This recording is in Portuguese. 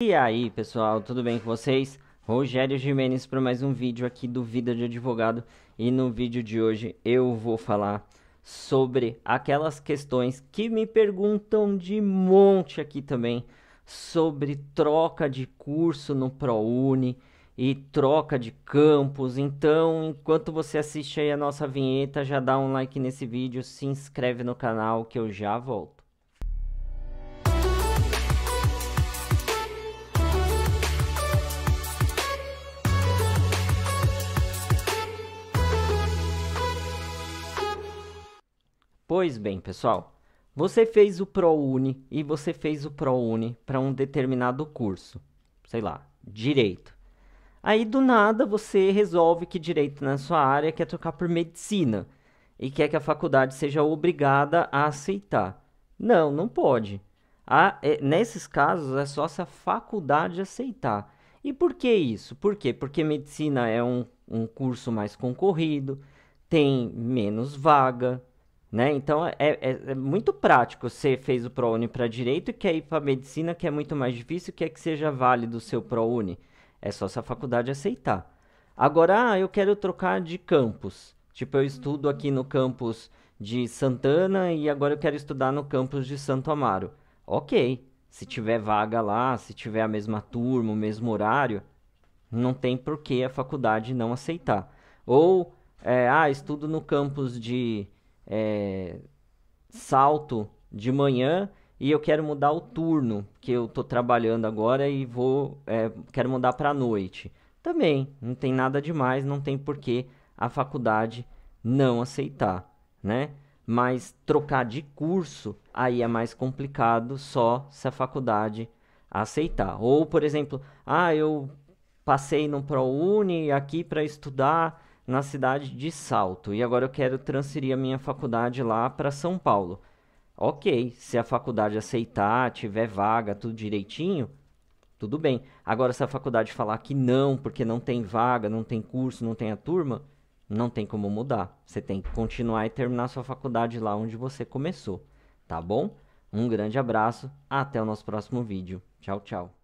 E aí, pessoal, tudo bem com vocês? Rogério Jimenez para mais um vídeo aqui do Vida de Advogado. E no vídeo de hoje eu vou falar sobre aquelas questões que me perguntam de monte aqui também sobre troca de curso no ProUni e troca de campus. Então, enquanto você assiste aí a nossa vinheta, já dá um like nesse vídeo, se inscreve no canal que eu já volto. Pois bem, pessoal, você fez o ProUni e você fez o ProUni para um determinado curso, sei lá, direito. Aí do nada você resolve que direito na sua área quer trocar por medicina e quer que a faculdade seja obrigada a aceitar. Não, não pode. A, é, nesses casos é só se a faculdade aceitar. E por que isso? Por quê? Porque medicina é um, um curso mais concorrido, tem menos vaga, né? Então é, é, é, muito prático. Você fez o ProUni para direito e quer ir para medicina, que é muito mais difícil, quer que seja válido o seu ProUni. É só se a faculdade aceitar. Agora, ah, eu quero trocar de campus. Tipo, eu estudo uhum. aqui no campus de Santana e agora eu quero estudar no campus de Santo Amaro. Ok, se tiver vaga lá, se tiver a mesma turma, o mesmo horário, não tem por que a faculdade não aceitar. Ou, é, ah, estudo no campus de é, salto de manhã e eu quero mudar o turno que eu estou trabalhando agora e vou é, quero mudar para a noite. Também não tem nada demais, não tem porquê a faculdade não aceitar, né? Mas trocar de curso aí é mais complicado só se a faculdade aceitar. Ou, por exemplo, ah, eu passei no ProUni aqui para estudar na cidade de Salto e agora eu quero transferir a minha faculdade lá para São Paulo. Ok, se a faculdade aceitar, tiver vaga, tudo direitinho, tudo bem. Agora, se a faculdade falar que não, porque não tem vaga, não tem curso, não tem a turma, não tem como mudar. Você tem que continuar e terminar sua faculdade lá onde você começou, tá bom? Um grande abraço, até o nosso próximo vídeo. Tchau, tchau.